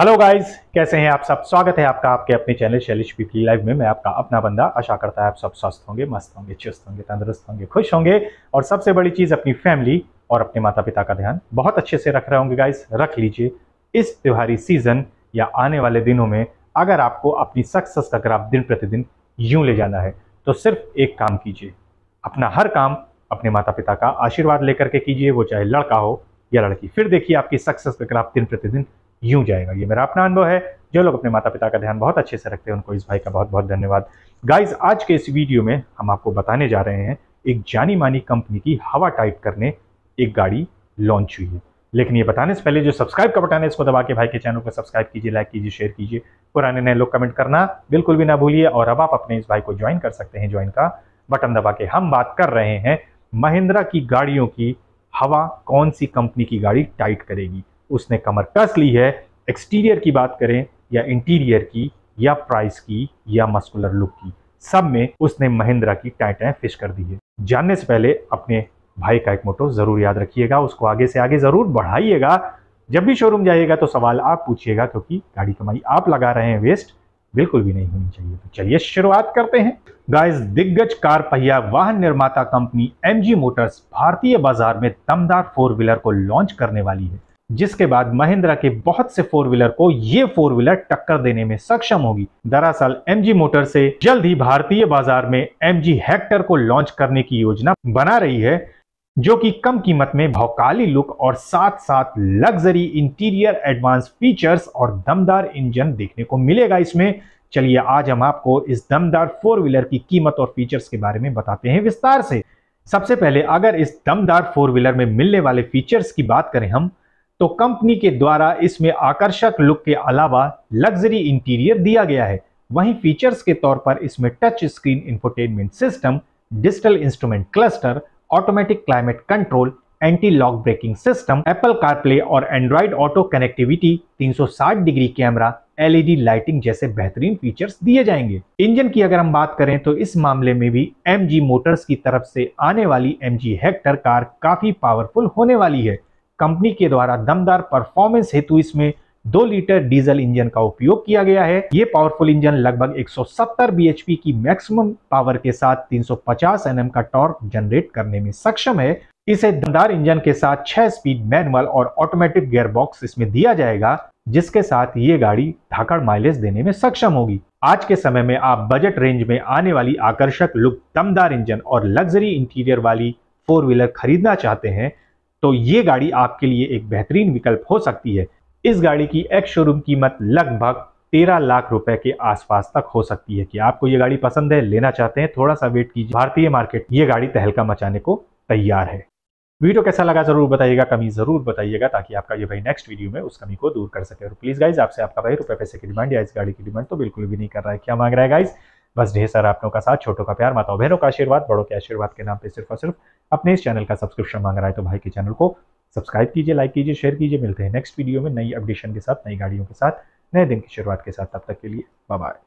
hello guys कैसे हैं आप सब स्वागत है आपका आपके अपने चैनल शैलिश पीपली लाइव में मैं आपका अपना बंदा आशा करता है आप सब स्वस्थ होंगे मस्त होंगे चुस्त होंगे तंदुरुस्त होंगे खुश होंगे और सबसे बड़ी चीज़ अपनी फैमिली और अपने माता पिता का ध्यान बहुत अच्छे से रख रहे होंगे गाइस रख लीजिए इस त्योहारी सीजन या आने वाले दिनों में अगर आपको अपनी सक्सेस का ग्राफ दिन प्रतिदिन यूं ले जाना है तो सिर्फ एक काम कीजिए अपना हर काम अपने माता पिता का आशीर्वाद लेकर के कीजिए वो चाहे लड़का हो या लड़की फिर देखिए आपकी सक्सेस का ग्राफ दिन प्रतिदिन यूं जाएगा ये मेरा अपना अनुभव है जो लोग अपने माता पिता का ध्यान बहुत अच्छे से रखते हैं उनको इस भाई का बहुत बहुत धन्यवाद गाइज आज के इस वीडियो में हम आपको बताने जा रहे हैं एक जानी मानी कंपनी की हवा टाइप करने एक गाड़ी लॉन्च हुई है लेकिन ये बताने से पहले जो सब्सक्राइब का बटन है इसको दबा के भाई के चैनल को सब्सक्राइब कीजिए लाइक कीजिए शेयर कीजिए पुराने नए लोग कमेंट करना बिल्कुल भी ना भूलिए और अब आप अपने इस भाई को ज्वाइन कर सकते हैं ज्वाइन का बटन दबा के हम बात कर रहे हैं महिंद्रा की गाड़ियों की हवा कौन सी कंपनी की गाड़ी टाइट करेगी उसने कमर कस ली है एक्सटीरियर की बात करें या इंटीरियर की या प्राइस की या मस्कुलर लुक की सब में उसने महिंद्रा की टाइटें फिश कर दी है जानने से पहले अपने भाई का एक मोटो ज़रूर याद रखिएगा उसको आगे से आगे ज़रूर बढ़ाइएगा जब भी शोरूम जाइएगा तो सवाल आप पूछिएगा क्योंकि गाड़ी कमाई आप लगा रहे हैं वेस्ट बिल्कुल भी नहीं होनी चाहिए तो चलिए शुरुआत करते हैं गाइस दिग्गज कार पहिया वाहन निर्माता कंपनी एमजी मोटर्स भारतीय बाजार में दमदार फोर व्हीलर को लॉन्च करने वाली है जिसके बाद महिंद्रा के बहुत से फोर व्हीलर को ये फोर व्हीलर टक्कर देने में सक्षम होगी दरअसल एमजी मोटर से जल्द ही भारतीय बाजार में एमजी हेक्टर को लॉन्च करने की योजना बना रही है जो कि कम कीमत में भौकाली लुक और साथ साथ लग्जरी इंटीरियर एडवांस फीचर्स और दमदार इंजन देखने को मिलेगा इसमें चलिए आज हम आपको इस दमदार फोर व्हीलर की कीमत और फीचर्स के बारे में बताते हैं विस्तार से सबसे पहले अगर इस दमदार फोर व्हीलर में मिलने वाले फीचर्स की बात करें हम तो कंपनी के द्वारा इसमें आकर्षक लुक के अलावा लग्जरी इंटीरियर दिया गया है वहीं फीचर्स के तौर पर इसमें touch screen infotainment system digital instrument cluster automatic climate control anti lock braking system Apple CarPlay और Android auto connectivity 360 degree camera LED lighting e जैसे बेहतरीन फीचर्स दिए जाएंगे इंजन की अगर हम बात करें तो इस मामले में भी एम मोटर्स की तरफ से आने वाली एम जी हेक्टर कार काफी पावरफुल होने वाली है कंपनी के द्वारा दमदार परफॉर्मेंस हेतु इसमें दो लीटर डीजल इंजन का उपयोग किया गया है ये पावरफुल इंजन लगभग 170 bhp की मैक्सिमम पावर के साथ 350 एनएम का टॉर्क जनरेट करने में सक्षम है इसे दमदार इंजन के साथ 6 स्पीड मैनुअल और ऑटोमेटिक बॉक्स इसमें दिया जाएगा जिसके साथ ये गाड़ी धाकड़ माइलेज देने में सक्षम होगी आज के समय में आप बजट रेंज में आने वाली आकर्षक लुक दमदार इंजन और लग्जरी इंटीरियर वाली फोर व्हीलर खरीदना चाहते हैं तो ये गाड़ी आपके लिए एक बेहतरीन विकल्प हो सकती है इस गाड़ी की एक्स शोरूम कीमत लगभग तेरह लाख रुपए के आसपास तक हो सकती है कि आपको ये गाड़ी पसंद है लेना चाहते हैं थोड़ा सा वेट कीजिए भारतीय मार्केट ये गाड़ी तहलका मचाने को तैयार है वीडियो कैसा लगा जरूर बताइएगा कमी जरूर बताइएगा ताकि आपका ये भाई नेक्स्ट वीडियो में उस कमी को दूर कर सके और प्लीज गाइज आपसे आपका भाई रुपए पैसे की डिमांड या इस गाड़ी की डिमांड तो बिल्कुल भी नहीं कर रहा है क्या मांग रहा है गाइज बस ढेर सारा आप लोगों का साथ छोटों का प्यार माताओं बहनों का आशीर्वाद बड़ों के आशीर्वाद के नाम पर सिर्फ और सिर्फ अपने इस चैनल का सब्सक्रिप्शन मांग रहा है तो भाई के चैनल को सब्सक्राइब कीजिए लाइक कीजिए शेयर कीजिए मिलते हैं नेक्स्ट वीडियो में नई अपडेशन के साथ नई गाड़ियों के साथ नए दिन की शुरुआत के साथ तब तक के लिए बाय